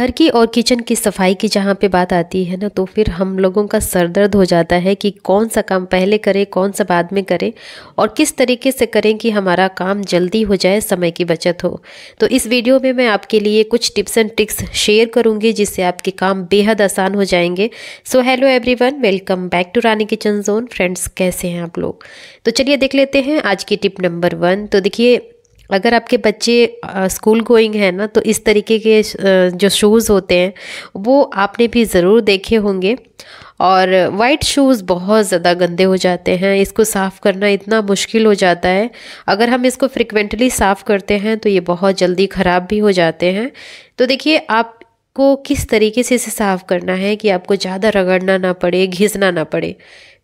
घर की और किचन की सफाई की जहाँ पे बात आती है ना तो फिर हम लोगों का सर दर्द हो जाता है कि कौन सा काम पहले करें कौन सा बाद में करें और किस तरीके से करें कि हमारा काम जल्दी हो जाए समय की बचत हो तो इस वीडियो में मैं आपके लिए कुछ टिप्स एंड ट्रिक्स शेयर करूँगी जिससे आपके काम बेहद आसान हो जाएंगे so hello one welcome back to Rani kitchen zone friends कैसे हैं आप लोग तो चलिए देख लेते हैं आज की टिप नंबर वन तो देखिए अगर आपके बच्चे स्कूल गोइंग हैं ना तो इस तरीके के जो शूज़ होते हैं वो आपने भी ज़रूर देखे होंगे और वाइट शूज़ बहुत ज़्यादा गंदे हो जाते हैं इसको साफ़ करना इतना मुश्किल हो जाता है अगर हम इसको फ्रिक्वेंटली साफ़ करते हैं तो ये बहुत जल्दी ख़राब भी हो जाते हैं तो देखिए आप को किस तरीके से इसे साफ़ करना है कि आपको ज़्यादा रगड़ना ना पड़े घिसना ना पड़े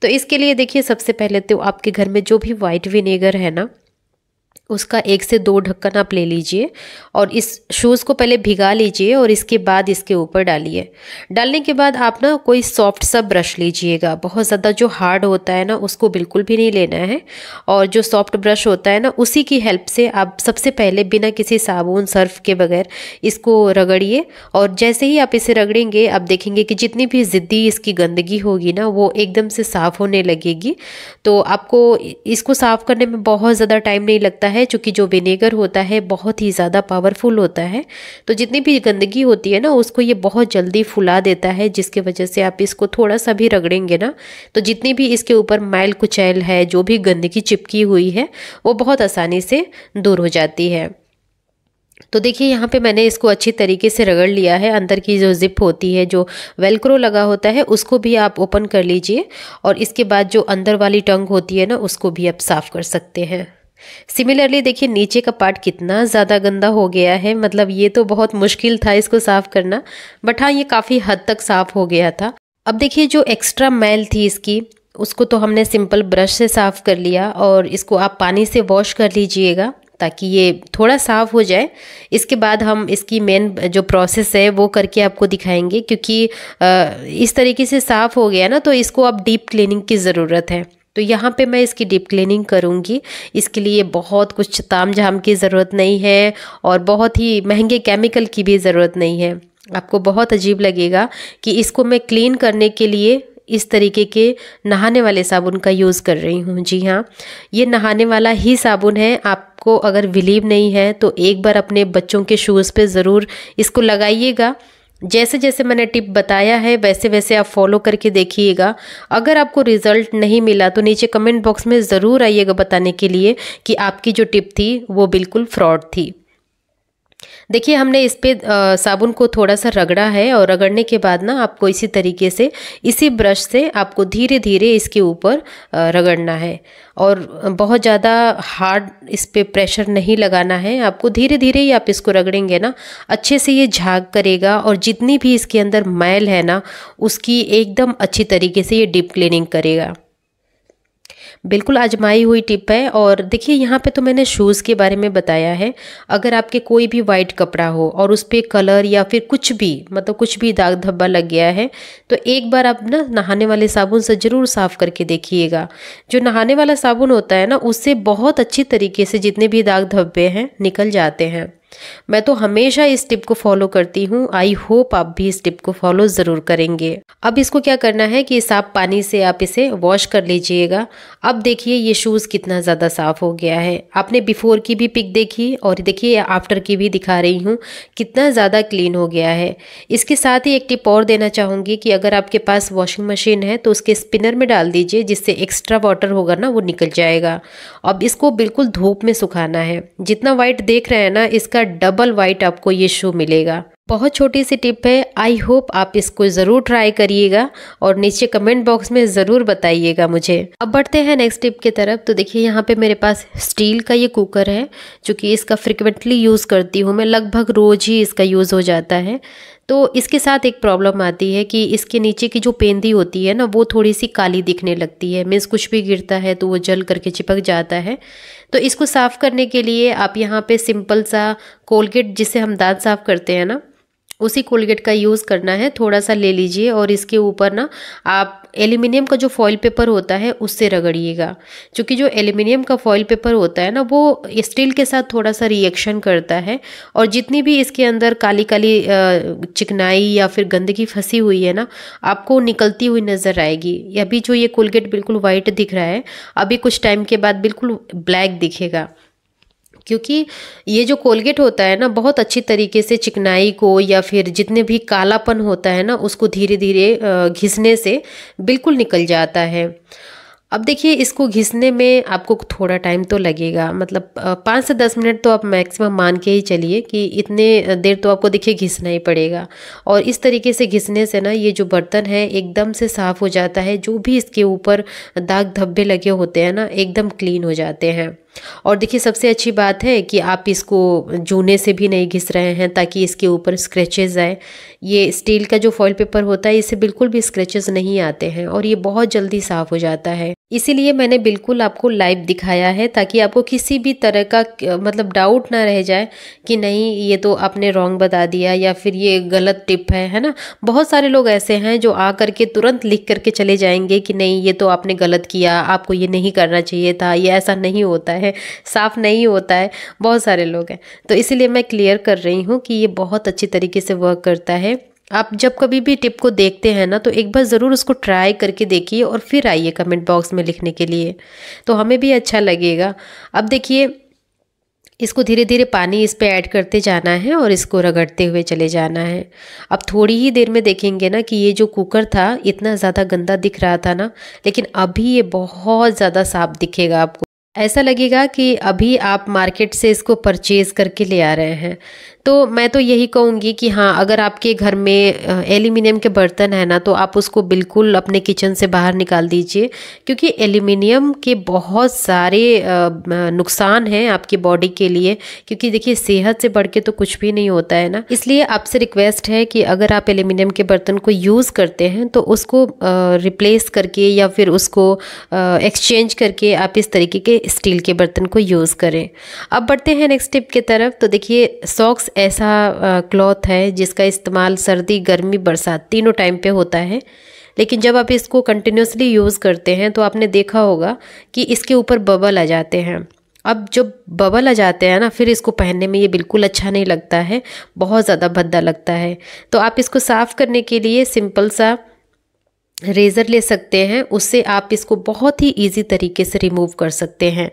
तो इसके लिए देखिए सबसे पहले तो आपके घर में जो भी वाइट विनेगर है ना उसका एक से दो ढक्कन आप ले लीजिए और इस शूज़ को पहले भिगा लीजिए और इसके बाद इसके ऊपर डालिए डालने के बाद आप ना कोई सॉफ्ट सा ब्रश लीजिएगा बहुत ज़्यादा जो हार्ड होता है ना उसको बिल्कुल भी नहीं लेना है और जो सॉफ्ट ब्रश होता है ना उसी की हेल्प से आप सबसे पहले बिना किसी साबुन सर्फ के बगैर इसको रगड़िए और जैसे ही आप इसे रगड़ेंगे आप देखेंगे कि जितनी भी ज़िद्दी इसकी गंदगी होगी ना वो एकदम से साफ़ होने लगेगी तो आपको इसको साफ़ करने में बहुत ज़्यादा टाइम नहीं लगता है है चूँकि जो विनेगर होता है बहुत ही ज़्यादा पावरफुल होता है तो जितनी भी गंदगी होती है ना उसको ये बहुत जल्दी फुला देता है जिसके वजह से आप इसको थोड़ा सा भी रगड़ेंगे ना तो जितनी भी इसके ऊपर माइल कुचैल है जो भी गंदगी चिपकी हुई है वो बहुत आसानी से दूर हो जाती है तो देखिए यहाँ पे मैंने इसको अच्छी तरीके से रगड़ लिया है अंदर की जो जिप होती है जो वेलक्रो लगा होता है उसको भी आप ओपन कर लीजिए और इसके बाद जो अंदर वाली टंग होती है ना उसको भी आप साफ़ कर सकते हैं सिमिलरली देखिए नीचे का पार्ट कितना ज़्यादा गंदा हो गया है मतलब ये तो बहुत मुश्किल था इसको साफ़ करना बट हाँ ये काफ़ी हद तक साफ़ हो गया था अब देखिए जो एक्स्ट्रा मैल थी इसकी उसको तो हमने सिंपल ब्रश से साफ़ कर लिया और इसको आप पानी से वॉश कर लीजिएगा ताकि ये थोड़ा साफ़ हो जाए इसके बाद हम इसकी मेन जो प्रोसेस है वो करके आपको दिखाएंगे क्योंकि इस तरीके से साफ़ हो गया ना तो इसको आप डीप क्लीनिंग की ज़रूरत है तो यहाँ पे मैं इसकी डीप क्लीनिंग करूँगी इसके लिए बहुत कुछ ताम झाम की ज़रूरत नहीं है और बहुत ही महंगे केमिकल की भी ज़रूरत नहीं है आपको बहुत अजीब लगेगा कि इसको मैं क्लीन करने के लिए इस तरीके के नहाने वाले साबुन का यूज़ कर रही हूँ जी हाँ ये नहाने वाला ही साबुन है आपको अगर बिलीव नहीं है तो एक बार अपने बच्चों के शूज़ पे ज़रूर इसको लगाइएगा जैसे जैसे मैंने टिप बताया है वैसे वैसे आप फॉलो करके देखिएगा अगर आपको रिजल्ट नहीं मिला तो नीचे कमेंट बॉक्स में ज़रूर आइएगा बताने के लिए कि आपकी जो टिप थी वो बिल्कुल फ्रॉड थी देखिए हमने इस पर साबुन को थोड़ा सा रगड़ा है और रगड़ने के बाद ना आपको इसी तरीके से इसी ब्रश से आपको धीरे धीरे इसके ऊपर रगड़ना है और बहुत ज़्यादा हार्ड इस पर प्रेशर नहीं लगाना है आपको धीरे धीरे ही आप इसको रगड़ेंगे ना अच्छे से ये झाग करेगा और जितनी भी इसके अंदर मैल है ना उसकी एकदम अच्छी तरीके से ये डीप क्लीनिंग करेगा बिल्कुल आजमाई हुई टिप है और देखिए यहाँ पे तो मैंने शूज़ के बारे में बताया है अगर आपके कोई भी वाइट कपड़ा हो और उस पर कलर या फिर कुछ भी मतलब कुछ भी दाग धब्बा लग गया है तो एक बार आप ना नहाने वाले साबुन से ज़रूर साफ़ करके देखिएगा जो नहाने वाला साबुन होता है ना उससे बहुत अच्छी तरीके से जितने भी दाग धब्बे हैं निकल जाते हैं मैं तो हमेशा इस टिप को फॉलो करती हूँ आई होप आप भी इस टिप को फॉलो ज़रूर करेंगे अब इसको क्या करना है कि साफ पानी से आप इसे वॉश कर लीजिएगा अब देखिए ये शूज़ कितना ज़्यादा साफ़ हो गया है आपने बिफ़ोर की भी पिक देखी और देखिए आफ्टर की भी दिखा रही हूँ कितना ज़्यादा क्लीन हो गया है इसके साथ ही एक टिप और देना चाहूँगी कि अगर आपके पास वॉशिंग मशीन है तो उसके स्पिनर में डाल दीजिए जिससे एक्स्ट्रा वाटर होगा ना वो निकल जाएगा अब इसको बिल्कुल धूप में सुखाना है जितना वाइट देख रहे हैं ना इसका इसका डबल वाइट आपको ये शू मिलेगा बहुत छोटी सी टिप है आई होप आप इसको ज़रूर ट्राई करिएगा और नीचे कमेंट बॉक्स में ज़रूर बताइएगा मुझे अब बढ़ते हैं नेक्स्ट टिप की तरफ तो देखिए यहाँ पे मेरे पास स्टील का ये कुकर है जो कि इसका फ्रिक्वेंटली यूज़ करती हूँ मैं लगभग रोज़ ही इसका यूज़ हो जाता है तो इसके साथ एक प्रॉब्लम आती है कि इसके नीचे की जो पेंदी होती है ना वो थोड़ी सी काली दिखने लगती है मीन्स कुछ भी गिरता है तो वो जल करके चिपक जाता है तो इसको साफ़ करने के लिए आप यहाँ पे सिंपल सा कोलगेट जिसे हम दांत साफ़ करते हैं ना उसी कोलगेट का यूज़ करना है थोड़ा सा ले लीजिए और इसके ऊपर ना आप एल्युमिनियम का जो फॉइल पेपर होता है उससे रगड़िएगा क्योंकि जो एल्युमिनियम का फॉइल पेपर होता है ना वो स्टील के साथ थोड़ा सा रिएक्शन करता है और जितनी भी इसके अंदर काली काली चिकनाई या फिर गंदगी फंसी हुई है ना आपको निकलती हुई नज़र आएगी अभी जो ये कोलगेट बिल्कुल वाइट दिख रहा है अभी कुछ टाइम के बाद बिल्कुल ब्लैक दिखेगा क्योंकि ये जो कोलगेट होता है ना बहुत अच्छी तरीके से चिकनाई को या फिर जितने भी कालापन होता है ना उसको धीरे धीरे घिसने से बिल्कुल निकल जाता है अब देखिए इसको घिसने में आपको थोड़ा टाइम तो लगेगा मतलब पाँच से दस मिनट तो आप मैक्सिमम मान के ही चलिए कि इतने देर तो आपको देखिए घिसना ही पड़ेगा और इस तरीके से घिसने से ना ये जो बर्तन है एकदम से साफ़ हो जाता है जो भी इसके ऊपर दाग धब्बे लगे होते हैं ना एकदम क्लीन हो जाते हैं और देखिए सबसे अच्छी बात है कि आप इसको जूने से भी नहीं घिस रहे हैं ताकि इसके ऊपर स्क्रैचेस आए ये स्टील का जो फॉइल पेपर होता है इसे बिल्कुल भी स्क्रैचेस नहीं आते हैं और ये बहुत जल्दी साफ़ हो जाता है इसीलिए मैंने बिल्कुल आपको लाइव दिखाया है ताकि आपको किसी भी तरह का मतलब डाउट ना रह जाए कि नहीं ये तो आपने रॉन्ग बता दिया या फिर ये गलत टिप है है ना बहुत सारे लोग ऐसे हैं जो आ करके तुरंत लिख करके चले जाएंगे कि नहीं ये तो आपने गलत किया आपको ये नहीं करना चाहिए था ये ऐसा नहीं होता है है साफ़ नहीं होता है बहुत सारे लोग हैं तो इसीलिए मैं क्लियर कर रही हूँ कि ये बहुत अच्छी तरीके से वर्क करता है आप जब कभी भी टिप को देखते हैं ना तो एक बार ज़रूर उसको ट्राई करके देखिए और फिर आइए कमेंट बॉक्स में लिखने के लिए तो हमें भी अच्छा लगेगा अब देखिए इसको धीरे धीरे पानी इस पर ऐड करते जाना है और इसको रगड़ते हुए चले जाना है अब थोड़ी ही देर में देखेंगे ना कि ये जो कुकर था इतना ज़्यादा गंदा दिख रहा था ना लेकिन अभी ये बहुत ज़्यादा साफ दिखेगा आपको ऐसा लगेगा कि अभी आप मार्केट से इसको परचेज़ करके ले आ रहे हैं तो मैं तो यही कहूँगी कि हाँ अगर आपके घर में एल्यूमिनियम के बर्तन है ना तो आप उसको बिल्कुल अपने किचन से बाहर निकाल दीजिए क्योंकि एल्यूमिनियम के बहुत सारे नुकसान हैं आपकी बॉडी के लिए क्योंकि देखिए सेहत से बढ़ के तो कुछ भी नहीं होता है ना इसलिए आपसे रिक्वेस्ट है कि अगर आप एल्यूमिनियम के बर्तन को यूज़ करते हैं तो उसको रिप्लेस करके या फिर उसको एक्सचेंज करके आप इस तरीके के स्टील के बर्तन को यूज़ करें अब बढ़ते हैं नेक्स्ट टिप की तरफ तो देखिए सॉक्स ऐसा क्लॉथ है जिसका इस्तेमाल सर्दी गर्मी बरसात तीनों टाइम पे होता है लेकिन जब आप इसको कंटिन्यूसली यूज़ करते हैं तो आपने देखा होगा कि इसके ऊपर बबल आ जाते हैं अब जब बबल आ जाते हैं ना फिर इसको पहनने में ये बिल्कुल अच्छा नहीं लगता है बहुत ज़्यादा भद्दा लगता है तो आप इसको साफ़ करने के लिए सिंपल सा रेज़र ले सकते हैं उससे आप इसको बहुत ही इजी तरीके से रिमूव कर सकते हैं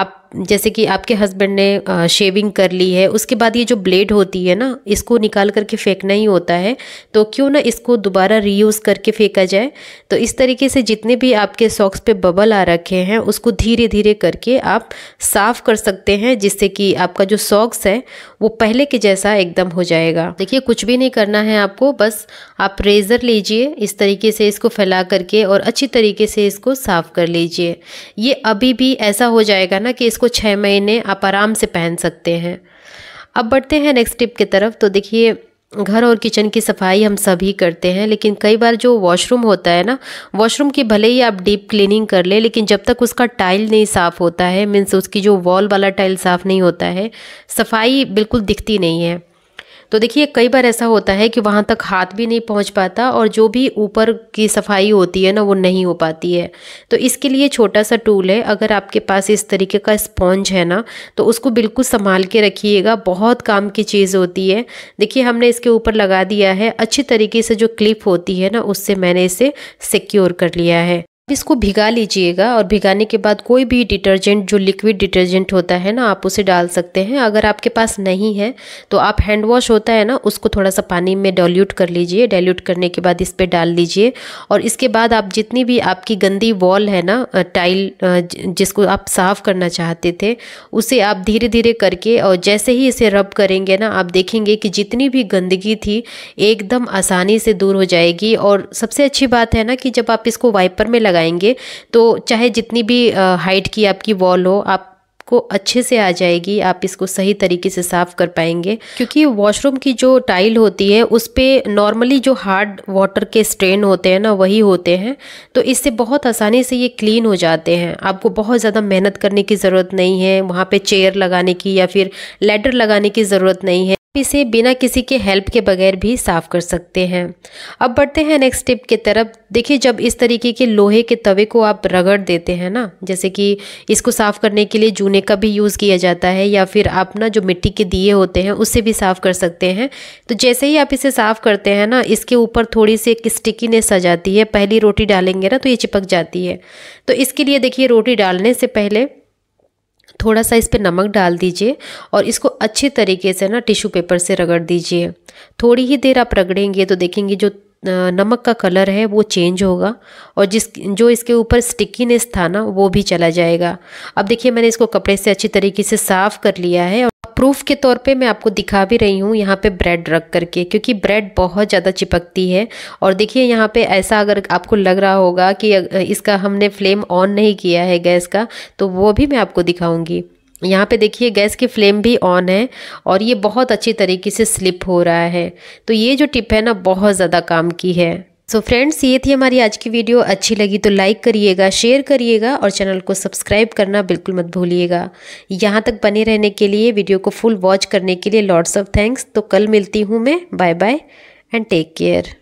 आप जैसे कि आपके हस्बैंड ने शेविंग कर ली है उसके बाद ये जो ब्लेड होती है ना इसको निकाल करके फेंकना ही होता है तो क्यों ना इसको दोबारा रीयूज़ करके फेंका जाए तो इस तरीके से जितने भी आपके सॉक्स पे बबल आ रखे हैं उसको धीरे धीरे करके आप साफ़ कर सकते हैं जिससे कि आपका जो सॉक्स है वो पहले के जैसा एकदम हो जाएगा देखिए कुछ भी नहीं करना है आपको बस आप रेज़र लीजिए इस तरीके से इसको फैला करके और अच्छी तरीके से इसको साफ़ कर लीजिए ये अभी भी ऐसा हो जाएगा ना कि इसको इसको छः महीने आप आराम से पहन सकते हैं अब बढ़ते हैं नेक्स्ट टिप की तरफ तो देखिए घर और किचन की सफाई हम सभी करते हैं लेकिन कई बार जो वॉशरूम होता है ना वॉशरूम की भले ही आप डीप क्लीनिंग कर ले, लेकिन जब तक उसका टाइल नहीं साफ़ होता है मीन्स उसकी जो वॉल वाला टाइल साफ़ नहीं होता है सफाई बिल्कुल दिखती नहीं है तो देखिए कई बार ऐसा होता है कि वहाँ तक हाथ भी नहीं पहुँच पाता और जो भी ऊपर की सफाई होती है ना वो नहीं हो पाती है तो इसके लिए छोटा सा टूल है अगर आपके पास इस तरीके का स्पॉन्ज है ना तो उसको बिल्कुल संभाल के रखिएगा बहुत काम की चीज़ होती है देखिए हमने इसके ऊपर लगा दिया है अच्छी तरीके से जो क्लिप होती है ना उससे मैंने इसे सिक्योर कर लिया है अब इसको भिगा लीजिएगा और भिगाने के बाद कोई भी डिटर्जेंट जो लिक्विड डिटर्जेंट होता है ना आप उसे डाल सकते हैं अगर आपके पास नहीं है तो आप हैंड वॉश होता है ना उसको थोड़ा सा पानी में डाइल्यूट कर लीजिए डाइल्यूट करने के बाद इस पर डाल लीजिए और इसके बाद आप जितनी भी आपकी गंदी वॉल है ना टाइल जिसको आप साफ़ करना चाहते थे उसे आप धीरे धीरे करके और जैसे ही इसे रब करेंगे ना आप देखेंगे कि जितनी भी गंदगी थी एकदम आसानी से दूर हो जाएगी और सबसे अच्छी बात है ना कि जब आप इसको वाइपर में लगा लगाएंगे तो चाहे जितनी भी हाइट की आपकी वॉल हो आप आपको अच्छे से आ जाएगी आप इसको सही तरीके से साफ़ कर पाएंगे क्योंकि वॉशरूम की जो टाइल होती है उस पर नॉर्मली जो हार्ड वाटर के स्ट्रेन होते हैं ना वही होते हैं तो इससे बहुत आसानी से ये क्लीन हो जाते हैं आपको बहुत ज़्यादा मेहनत करने की ज़रूरत नहीं है वहाँ पर चेयर लगाने की या फिर लेटर लगाने की ज़रूरत नहीं है इसे बिना किसी के हेल्प के बगैर भी साफ़ कर सकते हैं अब बढ़ते हैं नेक्स्ट टिप की तरफ देखिए जब इस तरीके के लोहे के तवे को आप रगड़ देते हैं ना जैसे कि इसको साफ़ करने के लिए जूने का भी यूज़ किया जाता है या फिर आप ना जो मिट्टी के दिए होते हैं उससे भी साफ़ कर सकते हैं तो जैसे ही आप इसे साफ़ करते हैं ना इसके ऊपर थोड़ी सी एक स्टिकीनेस आ जाती है पहली रोटी डालेंगे ना तो ये चिपक जाती है तो इसके लिए देखिए रोटी डालने से पहले थोड़ा सा इस पर नमक डाल दीजिए और इसको अच्छे तरीके से ना टिश्यू पेपर से रगड़ दीजिए थोड़ी ही देर आप रगड़ेंगे तो देखेंगे जो नमक का कलर है वो चेंज होगा और जिस जो इसके ऊपर स्टिकीनेस था ना वो भी चला जाएगा अब देखिए मैंने इसको कपड़े से अच्छी तरीके से साफ़ कर लिया है प्रूफ के तौर पे मैं आपको दिखा भी रही हूँ यहाँ पे ब्रेड रख करके क्योंकि ब्रेड बहुत ज़्यादा चिपकती है और देखिए यहाँ पे ऐसा अगर आपको लग रहा होगा कि इसका हमने फ्लेम ऑन नहीं किया है गैस का तो वो भी मैं आपको दिखाऊँगी यहाँ पे देखिए गैस की फ्लेम भी ऑन है और ये बहुत अच्छी तरीके से स्लिप हो रहा है तो ये जो टिप है ना बहुत ज़्यादा काम की है सो so फ्रेंड्स ये थी हमारी आज की वीडियो अच्छी लगी तो लाइक करिएगा शेयर करिएगा और चैनल को सब्सक्राइब करना बिल्कुल मत भूलिएगा यहाँ तक बने रहने के लिए वीडियो को फुल वॉच करने के लिए लॉट्स ऑफ थैंक्स तो कल मिलती हूँ मैं bye bye and take care